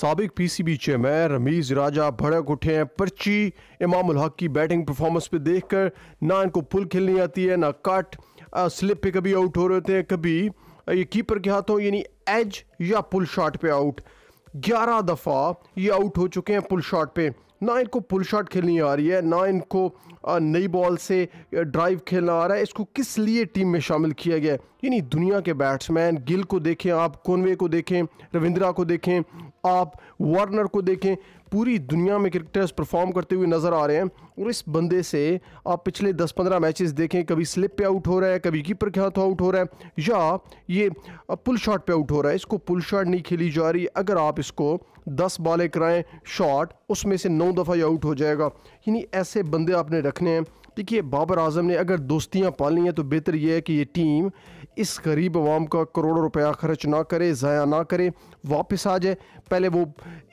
सबक PCB chairman Ramiz राजा भड़क उठे हैं पर्ची इमाम हक की बैटिंग परफॉर्मेंस पे देखकर ना इनको पुल खेलनी आती है ना कट स्लिप पे कभी आउट हो रहे होते हैं कभी ये कीपर के हाथों यानी एज या पुल शॉट पे आउट ग्यारह दफ़ा ये आउट हो चुके हैं पुल शॉट पे ना इनको पुल शॉट खेलनी आ रही है ना इनको नई बॉल से ड्राइव खेलना आ रहा है इसको किस लिए टीम में शामिल किया गया है यानी दुनिया के बैट्समैन गिल को देखें आप कोनवे को देखें रविंद्रा को देखें आप वार्नर को देखें पूरी दुनिया में क्रिकेटर्स परफॉर्म करते हुए नज़र आ रहे हैं और इस बंदे से आप पिछले 10-15 मैचेस देखें कभी स्लिप पे आउट हो रहा है कभी कीपर के हाथों आउट हो रहा है या ये पुल शॉट पे आउट हो रहा है इसको पुल शॉट नहीं खेली जा रही अगर आप इसको 10 बॉलें कराएं शॉट उसमें से नौ दफ़ा ये आउट हो जाएगा यानी ऐसे बंदे आपने रखने हैं देखिए बाबर आजम ने अगर दोस्तियाँ पालनी हैं तो बेहतर यह है कि ये टीम इस गरीब आवाम का करोड़ों रुपया खर्च ना करे ज़ाया ना करे वापस आ जाए पहले वो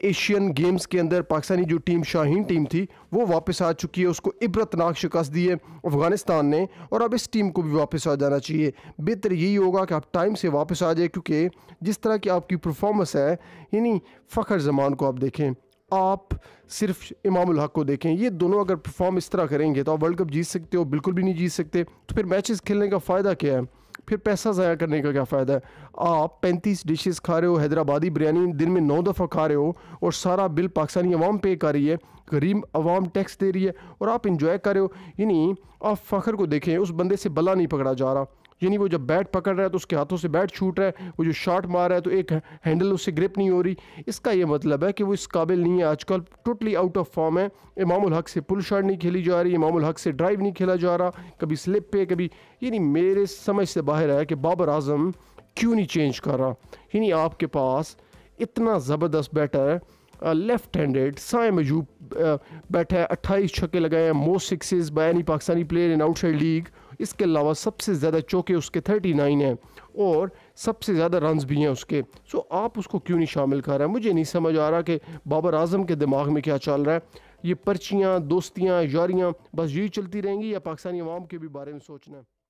एशियन गेम्स के अंदर पाकिस्तानी जो टीम शाहीन टीम थी वो वापस आ चुकी है उसको इबरतनाक शिकस्त दी है अफ़गानिस्तान ने और अब इस टीम को भी वापस आ जाना चाहिए बेहतर यही होगा कि आप टाइम से वापस आ जाए क्योंकि जिस तरह की आपकी परफॉर्मेंस है यानी फ़खर जमान को आप देखें आप सिर्फ इमाम हक को देखें ये दोनों अगर परफॉर्म इस तरह करेंगे तो आप वर्ल्ड कप जीत सकते हो बिल्कुल भी नहीं जीत सकते तो फिर मैचेस खेलने का फ़ायदा क्या है फिर पैसा ज़ाया करने का क्या फ़ायदा है आप पैंतीस डिशेस खा रहे हो हैदराबादी बिरयानी दिन में नौ दफ़ा खा रहे हो और सारा बिल पाकिस्तानी अवाम पे कर रही है गरीब आवाम टैक्स दे रही है और आप इंजॉय कर रहे हो यानी आप फ़खर को देखें उस बंदे से बला नहीं पकड़ा जा रहा यानी वो जब बैट पकड़ रहा है तो उसके हाथों से बैट छूट रहा है वो जो शॉट मार रहा है तो एक हैंडल उससे ग्रिप नहीं हो रही इसका ये मतलब है कि वो इस काबिल नहीं है आजकल टोटली आउट ऑफ फॉर्म है इमामुल हक से पुल शॉट नहीं खेली जा रही इमामुल हक से ड्राइव नहीं खेला जा रहा कभी स्लिप पे कभी यानी मेरे समझ से बाहर आया कि बाबर आजम क्यों नहीं चेंज कर रहा यानी आपके पास इतना ज़बरदस्त बैटर है लेफ्ट हैंडेड साय मजूब बैठा है अट्ठाईस छक्के लगाए हैं most sixes by any Pakistani player in outside league इसके अलावा सबसे ज़्यादा चौके उसके थर्टी नाइन हैं और सबसे ज़्यादा रन भी हैं उसके सो आप उसको क्यों नहीं शामिल कर रहे हैं मुझे नहीं समझ आ रहा कि बाबर आजम के दिमाग में क्या चल रहा है ये पर्चियाँ दोस्तियाँ यारियाँ बस यही चलती रहेंगी या पाकिस्तानी आवाम के भी बारे में सोचना है